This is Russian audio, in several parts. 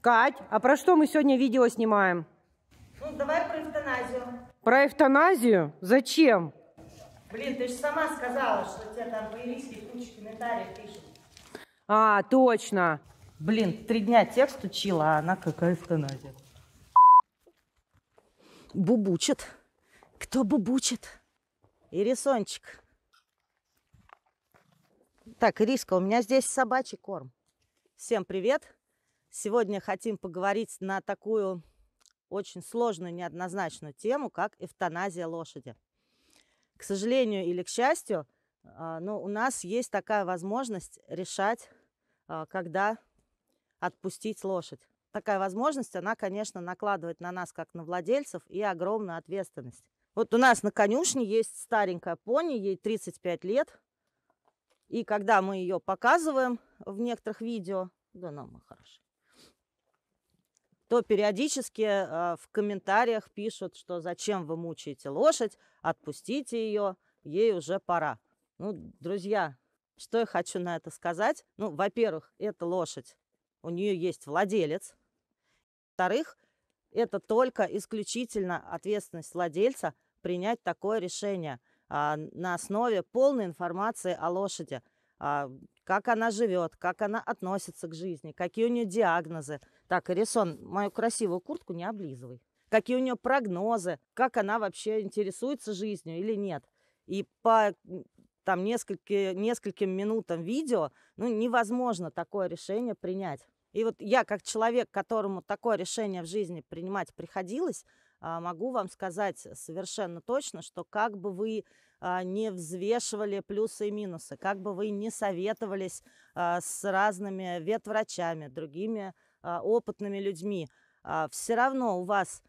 Кать, а про что мы сегодня видео снимаем? Ну, давай про эвтаназию. Про эвтаназию? Зачем? Блин, ты же сама сказала, что у тебя там появились куча комментариев пишут. А, точно. Блин, три дня текст учила, а она какая эвтаназия. Бубучит. Кто бубучит? Ирисончик. Так, Ириска, у меня здесь собачий корм. Всем привет. Сегодня хотим поговорить на такую очень сложную, неоднозначную тему, как эвтаназия лошади. К сожалению или к счастью, а, но у нас есть такая возможность решать, а, когда отпустить лошадь. Такая возможность, она, конечно, накладывает на нас, как на владельцев, и огромную ответственность. Вот у нас на конюшне есть старенькая пони, ей 35 лет. И когда мы ее показываем в некоторых видео, да, нам ну, хорошо то периодически э, в комментариях пишут, что зачем вы мучаете лошадь, отпустите ее, ей уже пора. Ну, друзья, что я хочу на это сказать? Ну, во-первых, это лошадь, у нее есть владелец. Во-вторых, это только исключительно ответственность владельца принять такое решение а, на основе полной информации о лошади. А, как она живет, как она относится к жизни, какие у нее диагнозы. Так, Ирисон, мою красивую куртку не облизывай. Какие у нее прогнозы, как она вообще интересуется жизнью или нет. И по там несколько, нескольким минутам видео, ну, невозможно такое решение принять. И вот я, как человек, которому такое решение в жизни принимать приходилось, а, могу вам сказать совершенно точно, что как бы вы а, не взвешивали плюсы и минусы, как бы вы не советовались а, с разными ветврачами, другими опытными людьми, все равно у вас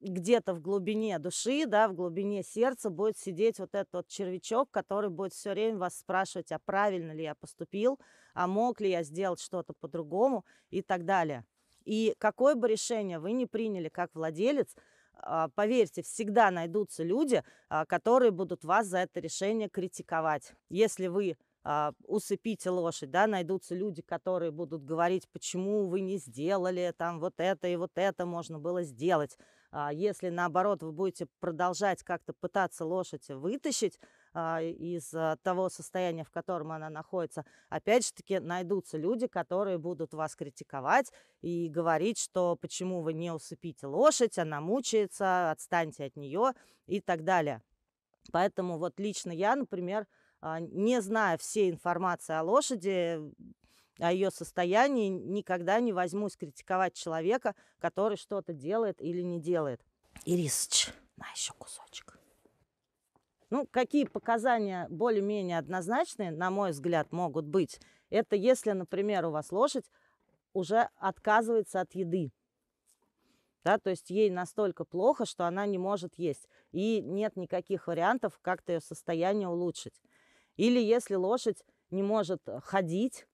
где-то в глубине души, да, в глубине сердца будет сидеть вот этот вот червячок, который будет все время вас спрашивать, а правильно ли я поступил, а мог ли я сделать что-то по-другому и так далее. И какое бы решение вы ни приняли как владелец, а, поверьте, всегда найдутся люди, а, которые будут вас за это решение критиковать. Если вы а, усыпите лошадь, да, найдутся люди, которые будут говорить, почему вы не сделали там вот это и вот это можно было сделать. А, если, наоборот, вы будете продолжать как-то пытаться лошадь вытащить а, из а, того состояния, в котором она находится, опять же таки найдутся люди, которые будут вас критиковать и говорить, что почему вы не усыпите лошадь, она мучается, отстаньте от нее и так далее. Поэтому вот лично я, например, не зная всей информации о лошади, о ее состоянии, никогда не возьмусь критиковать человека, который что-то делает или не делает. Ирисыч, на еще кусочек. Ну, какие показания более-менее однозначные, на мой взгляд, могут быть, это если, например, у вас лошадь уже отказывается от еды. Да, то есть ей настолько плохо, что она не может есть. И нет никаких вариантов как-то ее состояние улучшить. Или если лошадь не может ходить,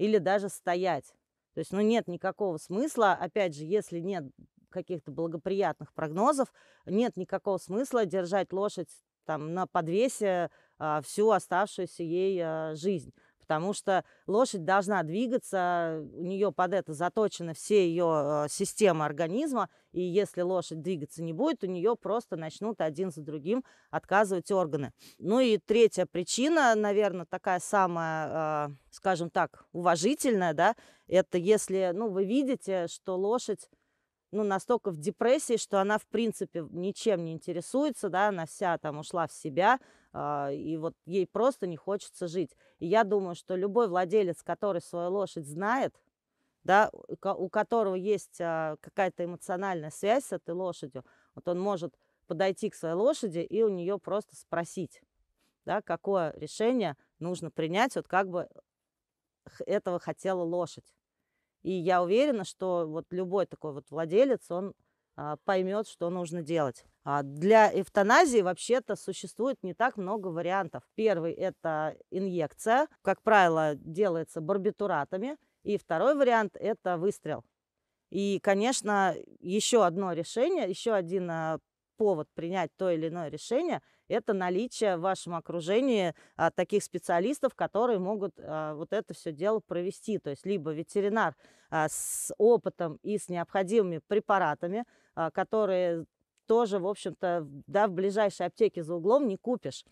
или даже стоять. То есть, ну, нет никакого смысла, опять же, если нет каких-то благоприятных прогнозов, нет никакого смысла держать лошадь там на подвесе а, всю оставшуюся ей а, жизнь потому что лошадь должна двигаться, у нее под это заточена все ее э, системы организма, и если лошадь двигаться не будет, у нее просто начнут один за другим отказывать органы. Ну и третья причина, наверное, такая самая, э, скажем так, уважительная, да, это если, ну, вы видите, что лошадь ну, настолько в депрессии, что она, в принципе, ничем не интересуется, да, она вся там ушла в себя, а, и вот ей просто не хочется жить. И я думаю, что любой владелец, который свою лошадь знает, да, у которого есть а, какая-то эмоциональная связь с этой лошадью, вот он может подойти к своей лошади и у нее просто спросить, да, какое решение нужно принять, вот как бы этого хотела лошадь. И я уверена, что вот любой такой вот владелец, он а, поймет, что нужно делать. А для эвтаназии вообще-то существует не так много вариантов. Первый – это инъекция, как правило, делается барбитуратами. И второй вариант – это выстрел. И, конечно, еще одно решение, еще один а, повод принять то или иное решение – это наличие в вашем окружении таких специалистов, которые могут вот это все дело провести. То есть либо ветеринар с опытом и с необходимыми препаратами, а, которые тоже, в общем-то, да, в ближайшей аптеке за углом не купишь.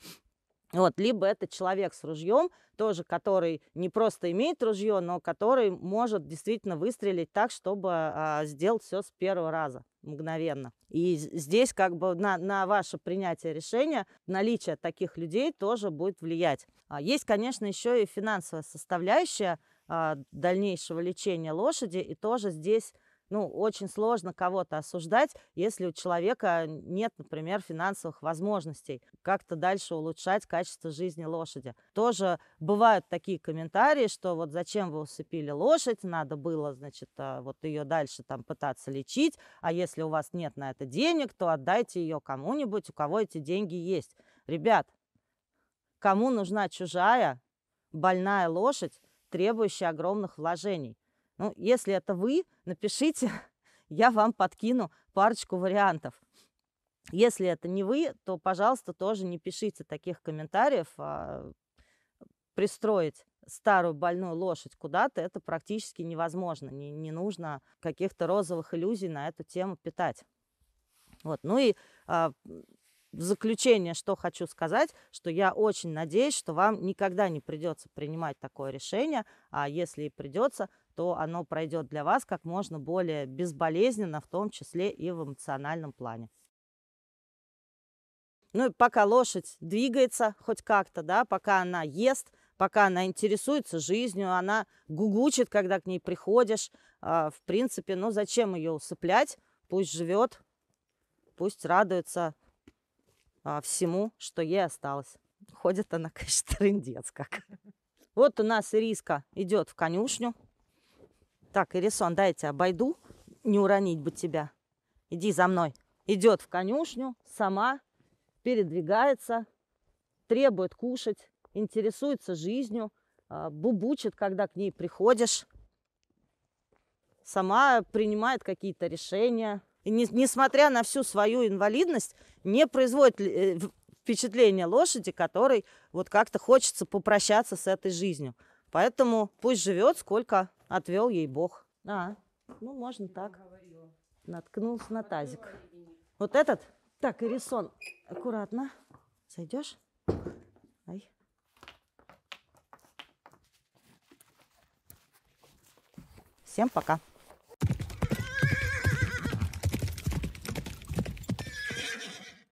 Вот, либо это человек с ружьем, тоже, который не просто имеет ружье, но который может действительно выстрелить так, чтобы а, сделать все с первого раза, мгновенно. И здесь как бы на, на ваше принятие решения наличие таких людей тоже будет влиять. А есть, конечно, еще и финансовая составляющая а, дальнейшего лечения лошади, и тоже здесь ну, очень сложно кого-то осуждать, если у человека нет, например, финансовых возможностей как-то дальше улучшать качество жизни лошади. Тоже бывают такие комментарии, что вот зачем вы усыпили лошадь, надо было, значит, а, вот ее дальше там пытаться лечить, а если у вас нет на это денег, то отдайте ее кому-нибудь, у кого эти деньги есть. Ребят, кому нужна чужая больная лошадь, требующая огромных вложений? Ну, если это вы, напишите, я вам подкину парочку вариантов. Если это не вы, то, пожалуйста, тоже не пишите таких комментариев. А пристроить старую больную лошадь куда-то это практически невозможно. Не, не нужно каких-то розовых иллюзий на эту тему питать. Вот. Ну и а, в заключение, что хочу сказать, что я очень надеюсь, что вам никогда не придется принимать такое решение, а если и придется, то оно пройдет для вас как можно более безболезненно, в том числе и в эмоциональном плане. Ну и пока лошадь двигается хоть как-то, да, пока она ест, пока она интересуется жизнью, она гугучит, когда к ней приходишь. А, в принципе, ну зачем ее усыплять? Пусть живет, пусть радуется а, всему, что ей осталось. Ходит она, конечно, трындец как. Вот у нас Ириска идет в конюшню. Так, Ирисон, дай дайте обойду, не уронить бы тебя. Иди за мной. Идет в конюшню, сама, передвигается, требует кушать, интересуется жизнью, а, бубучит, когда к ней приходишь. Сама принимает какие-то решения. И не, несмотря на всю свою инвалидность, не производит э, впечатление лошади, которой вот как-то хочется попрощаться с этой жизнью. Поэтому пусть живет сколько Отвел ей Бог. А, ну можно так. Наткнулся на тазик. Вот этот? Так, Ирисон, аккуратно. Сойдешь? Ай. Всем пока.